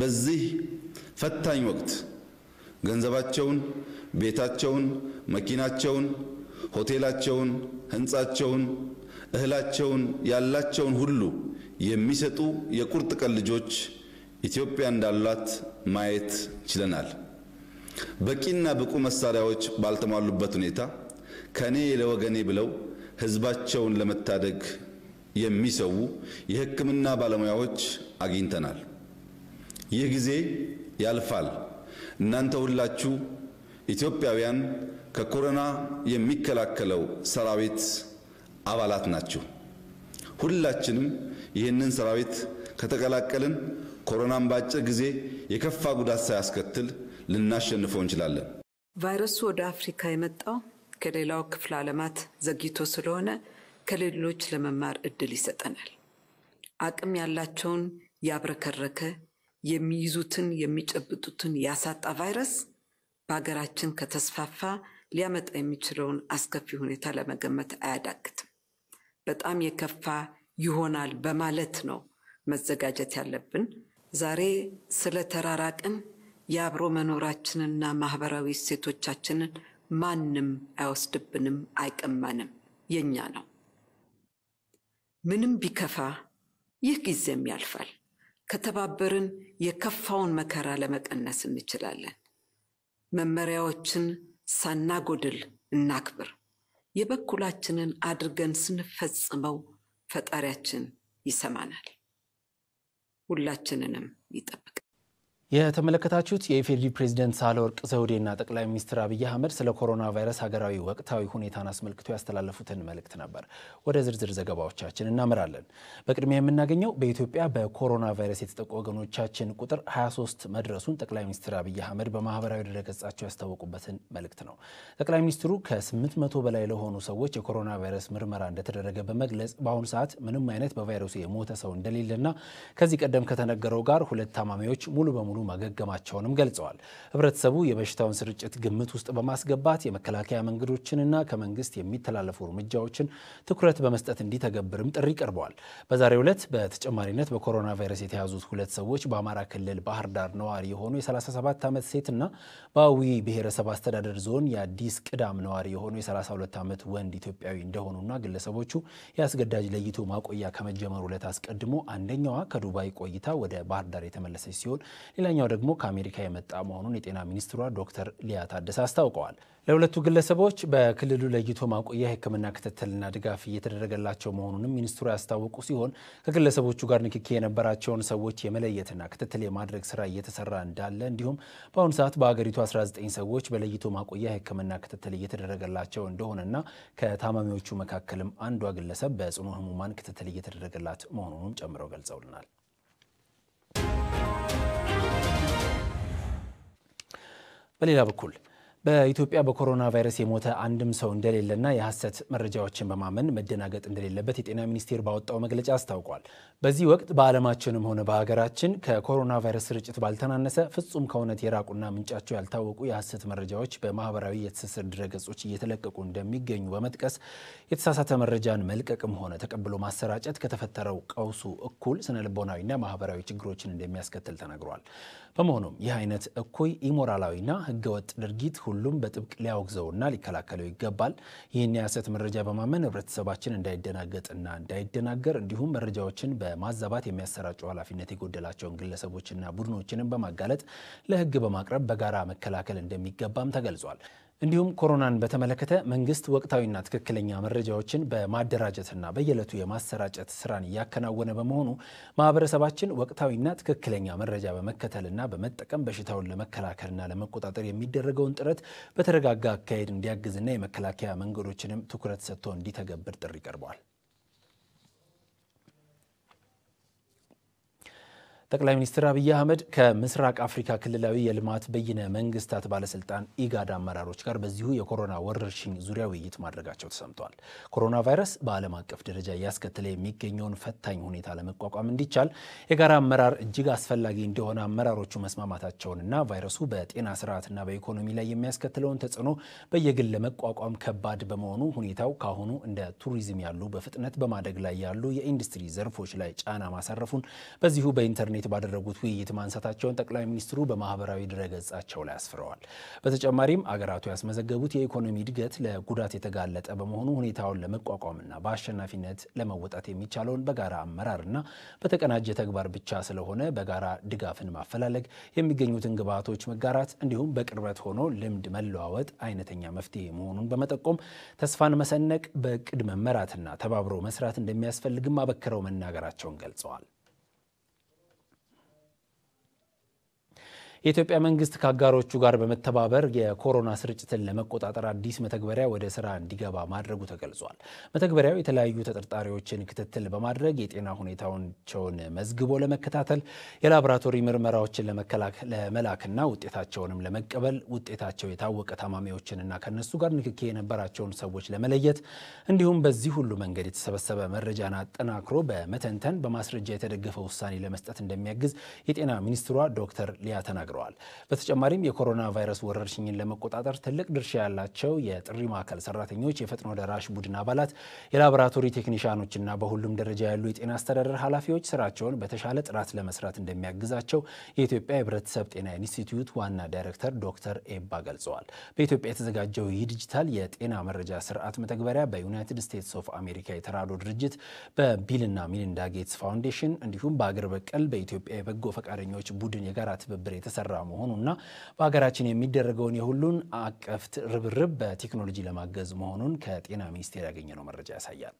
በዚህ ፈታኝ ወቅት ገንዘባቸውን፣ ቤታቸውን፣ መኪናቸውን፣ ሆቴላቸውን፣ ህንፃቸውን፣ እህላቸውን፣ ያላቸውን ሁሉ የሚሰጡ የቁርጥ ቀን ልጆች ኢትዮጵያ እንዳሏት ማየት ችለናል። በቂና ብቁ መሳሪያዎች ባልተሟሉበት ሁኔታ ከኔ ለወገኔ ብለው ህዝባቸውን ለመታደግ የሚሰዉ የህክምና ባለሙያዎች አግኝተናል። ይህ ጊዜ ያልፋል። እናንተ ሁላችሁ ኢትዮጵያውያን ከኮሮና የሚከላከለው ሰራዊት አባላት ናችሁ። ሁላችንም ይህንን ሰራዊት ከተቀላቀልን ኮሮናን በአጭር ጊዜ የከፋ ጉዳት ሳያስከትል ልናሸንፈው እንችላለን። ቫይረሱ ወደ አፍሪካ የመጣው ከሌላው ክፍለ ዓለማት ዘግይቶ ስለሆነ ከሌሎች ለመማር እድል ይሰጠናል። አቅም ያላቸውን ያብረከረከ የሚይዙትን የሚጨብጡትን ያሳጣ ቫይረስ በሀገራችን ከተስፋፋ ሊያመጣ የሚችለውን አስከፊ ሁኔታ ለመገመት አያዳግትም። በጣም የከፋ ይሆናል በማለት ነው መዘጋጀት ያለብን። ዛሬ ስለተራራቅን የአብሮ መኖራችንና ማህበራዊ እሴቶቻችንን ማንም አይወስድብንም፣ አይቀማንም፣ የኛ ነው። ምንም ቢከፋ ይህ ጊዜም ያልፋል። ከተባበርን የከፋውን መከራ ለመቀነስ እንችላለን። መመሪያዎችን ሳናጎድል እናክብር። የበኩላችንን አድርገን ስንፈጽመው ፈጣሪያችን ይሰማናል፣ ሁላችንንም ይጠብቃል። የተመለከታችሁት የኢፌዴሪ ፕሬዚደንት ሳህለወርቅ ዘውዴና ጠቅላይ ሚኒስትር አብይ አህመድ ስለ ኮሮና ቫይረስ ሀገራዊ ወቅታዊ ሁኔታን አስመልክቶ ያስተላለፉትን መልእክት ነበር። ወደ ዝርዝር ዘገባዎቻችን እናመራለን። በቅድሚያ የምናገኘው በኢትዮጵያ በኮሮና ቫይረስ የተጠቁ ወገኖቻችን ቁጥር 23 መድረሱን ጠቅላይ ሚኒስትር አብይ አህመድ በማህበራዊ ድረገጻቸው ያስታወቁበትን መልእክት ነው። ጠቅላይ ሚኒስትሩ ከ800 በላይ ለሆኑ ሰዎች የኮሮና ቫይረስ ምርመራ እንደተደረገ በመግለጽ በአሁኑ ሰዓት ምንም አይነት በቫይረሱ የሞተ ሰው እንደሌለና ከዚህ ቀደም ከተነገረው ጋር ሁለት ታማሚዎች ሙሉ በሙሉ ማገገማቸውንም ገልጸዋል። ህብረተሰቡ የበሽታውን ስርጭት ግምት ውስጥ በማስገባት የመከላከያ መንገዶችንና ከመንግስት የሚተላለፉ እርምጃዎችን ትኩረት በመስጠት እንዲተገብርም ጥሪ ቀርበዋል። በዛሬው ዕለት በተጨማሪነት በኮሮና ቫይረስ የተያዙት ሁለት ሰዎች በአማራ ክልል ባህር ዳር ነዋሪ የሆኑ የ37 ዓመት ሴትና በአዊ ብሔረሰብ አስተዳደር ዞን የአዲስ ቅዳም ነዋሪ የሆኑ የ32 ዓመት ወንድ ኢትዮጵያዊ እንደሆኑና ግለሰቦቹ የአስገዳጅ ለይቶ ማቆያ ከመጀመሩ ዕለት አስቀድሞ አንደኛዋ ከዱባይ ቆይታ ወደ ባህር ዳር የተመለሰች ሲሆን ሌላ ሌላኛው ደግሞ ከአሜሪካ የመጣ መሆኑን የጤና ሚኒስትሯ ዶክተር ሊያ ታደሰ አስታውቀዋል። ለሁለቱ ግለሰቦች በክልሉ ለይቶ ማቆያ ሕክምና ክትትልና ድጋፍ እየተደረገላቸው መሆኑንም ሚኒስትሩ ያስታወቁ ሲሆን ከግለሰቦቹ ጋር ንክኪ የነበራቸውን ሰዎች የመለየትና ክትትል የማድረግ ስራ እየተሰራ እንዳለ እንዲሁም በአሁኑ ሰዓት በአገሪቱ 19 ሰዎች በለይቶ ማቆያ ሕክምና ክትትል እየተደረገላቸው እንደሆነና ከታማሚዎቹ መካከልም አንዷ ግለሰብ በጽኑ ህሙማን ክትትል እየተደረገላት መሆኑንም ጨምረው ገልጸውልናል። والإله بكل በኢትዮጵያ በኮሮና ቫይረስ የሞተ አንድም ሰው እንደሌለና የሐሰት መረጃዎችን በማመን መደናገጥ እንደሌለበት የጤና ሚኒስቴር ባወጣው መግለጫ አስታውቋል። በዚህ ወቅት በዓለማችንም ሆነ በሀገራችን ከኮሮና ቫይረስ ስርጭት ባልተናነሰ ፍጹም ከእውነት የራቁና ምንጫቸው ያልታወቁ የሐሰት መረጃዎች በማህበራዊ የትስስር ድረገጾች እየተለቀቁ እንደሚገኙ በመጥቀስ የተሳሳተ መረጃን መልቀቅም ሆነ ተቀብሎ ማሰራጨት ከተፈጠረው ቀውሱ እኩል ልቦናዊና ማህበራዊ ችግሮችን እንደሚያስከትል ተናግሯል። በመሆኑም ይህ አይነት እኩይ ኢሞራላዊና ህገወጥ ድርጊት ሁሉም በጥብቅ ሊያወግዘውና ሊከላከለው ይገባል። ይህን የሐሰት መረጃ በማመን ህብረተሰባችን እንዳይደናገጥና እንዳይደናገር እንዲሁም መረጃዎችን በማዛባት የሚያሰራጩ ኃላፊነት የጎደላቸውን ግለሰቦችና ቡድኖችንም በማጋለጥ ለህግ በማቅረብ በጋራ መከላከል እንደሚገባም ተገልጿል። እንዲሁም ኮሮናን በተመለከተ መንግስት ወቅታዊና ትክክለኛ መረጃዎችን በማደራጀትና በየዕለቱ የማሰራጨት ስራን እያከናወነ በመሆኑ ማህበረሰባችን ወቅታዊና ትክክለኛ መረጃ በመከተልና በመጠቀም በሽታውን ለመከላከልና ለመቆጣጠር የሚደረገውን ጥረት በተረጋጋ አካሄድ እንዲያግዝና የመከላከያ መንገዶችንም ትኩረት ሰጥቶ እንዲተገብር ጥሪ ቀርበዋል። ጠቅላይ ሚኒስትር አብይ አህመድ ከምስራቅ አፍሪካ ክልላዊ የልማት በይነ መንግስታት ባለስልጣን ኢጋድ አመራሮች ጋር በዚሁ የኮሮና ወረርሽኝ ዙሪያ ውይይት ማድረጋቸው ተሰምቷል። ኮሮና ቫይረስ በዓለም አቀፍ ደረጃ እያስከተለ የሚገኘውን ፈታኝ ሁኔታ ለመቋቋም እንዲቻል የጋራ አመራር እጅግ አስፈላጊ እንደሆነ አመራሮቹ መስማማታቸውንና ቫይረሱ በጤና ስርዓትና በኢኮኖሚ ላይ የሚያስከትለውን ተጽዕኖ በየግል ለመቋቋም ከባድ በመሆኑ ሁኔታው ካሁኑ እንደ ቱሪዝም ያሉ በፍጥነት በማደግ ላይ ያሉ የኢንዱስትሪ ዘርፎች ላይ ጫና ማሳረፉን በዚሁ በኢንተርኔት ቤት ባደረጉት ውይይት ማንሳታቸውን ጠቅላይ ሚኒስትሩ በማህበራዊ ድረገጻቸው ላይ አስፍረዋል። በተጨማሪም አገራቱ ያስመዘገቡት የኢኮኖሚ እድገት ለጉዳት የተጋለጠ በመሆኑ ሁኔታውን ለመቋቋምና በአሸናፊነት ለመወጣት የሚቻለውን በጋራ አመራርና በተቀናጀ ተግባር ብቻ ስለሆነ በጋራ ድጋፍን ማፈላለግ፣ የሚገኙትን ግብዓቶች መጋራት እንዲሁም በቅርበት ሆኖ ልምድ መለዋወጥ አይነተኛ መፍትሄ መሆኑን በመጠቆም ተስፋን መሰነቅ፣ በእቅድ መመራትና ተባብሮ መስራት እንደሚያስፈልግም አበክረው መናገራቸውን ገልጸዋል። የኢትዮጵያ መንግስት ከአጋሮቹ ጋር በመተባበር የኮሮና ስርጭትን ለመቆጣጠር አዲስ መተግበሪያ ወደ ስራ እንዲገባ ማድረጉ ተገልጿል። መተግበሪያው የተለያዩ ተጠርጣሪዎችን ክትትል በማድረግ የጤና ሁኔታቸውን መዝግቦ ለመከታተል የላቦራቶሪ ምርመራዎችን ለመላክና ውጤታቸውንም ለመቀበል ውጤታቸው የታወቀ ታማሚዎችንና ከነሱ ጋር ንክኪ የነበራቸውን ሰዎች ለመለየት እንዲሁም በዚህ ሁሉ መንገድ የተሰበሰበ መረጃን አጠናክሮ በመተንተን በማስረጃ የተደገፈ ውሳኔ ለመስጠት እንደሚያግዝ የጤና ሚኒስትሯ ዶክተር ሊያ ተናግረዋል። ተናግረዋል። በተጨማሪም የኮሮና ቫይረስ ወረርሽኝን ለመቆጣጠር ትልቅ ድርሻ ያላቸው የጥሪ ማዕከል ሰራተኞች፣ የፈጥኖ ደራሽ ቡድን አባላት፣ የላቦራቶሪ ቴክኒሽያኖችና በሁሉም ደረጃ ያሉ የጤና አስተዳደር ኃላፊዎች ስራቸውን በተሻለ ጥራት ለመስራት እንደሚያግዛቸው የኢትዮጵያ የህብረተሰብ ጤና ኢንስቲትዩት ዋና ዳይሬክተር ዶክተር ኤባ ገልጸዋል። በኢትዮጵያ የተዘጋጀው ይህ ዲጂታል የጤና መረጃ ስርዓት መተግበሪያ በዩናይትድ ስቴትስ ኦፍ አሜሪካ የተራድኦ ድርጅት በቢልና ሚሊንዳ ጌትስ ፋውንዴሽን እንዲሁም በአገር በቀል በኢትዮጵያ የበጎ ፈቃደኞች ቡድን የጋራ ትብብር የተሰራ እየሰራ መሆኑና በሀገራችን የሚደረገውን የሁሉን አቀፍ ርብርብ በቴክኖሎጂ ለማገዝ መሆኑን ከጤና ሚኒስቴር ያገኘነው መረጃ ያሳያል።